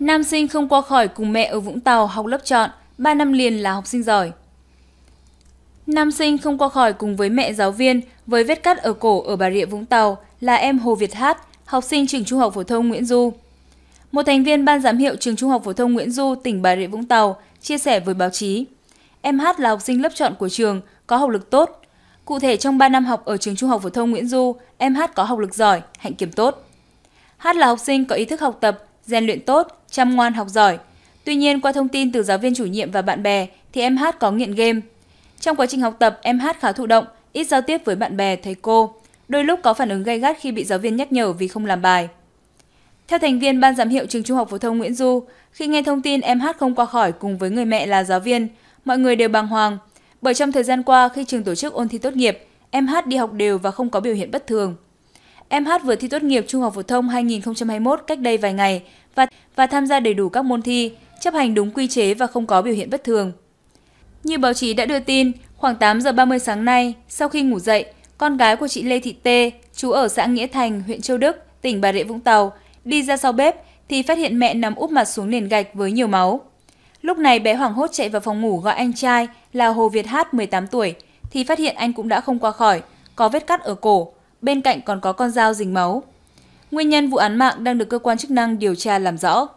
Nam sinh không qua khỏi cùng mẹ ở Vũng Tàu học lớp chọn, 3 năm liền là học sinh giỏi. Nam sinh không qua khỏi cùng với mẹ giáo viên với vết cắt ở cổ ở Bà Rịa Vũng Tàu là em Hồ Việt Hát, học sinh trường Trung học phổ thông Nguyễn Du. Một thành viên ban giám hiệu trường Trung học phổ thông Nguyễn Du, tỉnh Bà Rịa Vũng Tàu chia sẻ với báo chí. Em Hát là học sinh lớp chọn của trường, có học lực tốt. Cụ thể trong 3 năm học ở trường Trung học phổ thông Nguyễn Du, em Hát có học lực giỏi, hạnh kiểm tốt. Hát là học sinh có ý thức học tập, rèn luyện tốt, chăm ngoan học giỏi. Tuy nhiên, qua thông tin từ giáo viên chủ nhiệm và bạn bè thì em Hát có nghiện game. Trong quá trình học tập, em Hát khá thụ động, ít giao tiếp với bạn bè, thầy cô. Đôi lúc có phản ứng gay gắt khi bị giáo viên nhắc nhở vì không làm bài. Theo thành viên ban giám hiệu trường Trung học phổ thông Nguyễn Du, khi nghe thông tin em Hát không qua khỏi cùng với người mẹ là giáo viên, mọi người đều bàng hoàng. Bởi trong thời gian qua, khi trường tổ chức ôn thi tốt nghiệp, em Hát đi học đều và không có biểu hiện bất thường. Em Hát vừa thi tốt nghiệp Trung học phổ thông 2021 cách đây vài ngày và, và tham gia đầy đủ các môn thi, chấp hành đúng quy chế và không có biểu hiện bất thường. Như báo chí đã đưa tin, khoảng 8 giờ 30 sáng nay, sau khi ngủ dậy, con gái của chị Lê Thị Tê, chú ở xã Nghĩa Thành, huyện Châu Đức, tỉnh Bà Rịa Vũng Tàu, đi ra sau bếp thì phát hiện mẹ nằm úp mặt xuống nền gạch với nhiều máu. Lúc này bé hoảng hốt chạy vào phòng ngủ gọi anh trai là Hồ Việt Hát 18 tuổi thì phát hiện anh cũng đã không qua khỏi, có vết cắt ở cổ, bên cạnh còn có con dao dính máu. Nguyên nhân vụ án mạng đang được cơ quan chức năng điều tra làm rõ.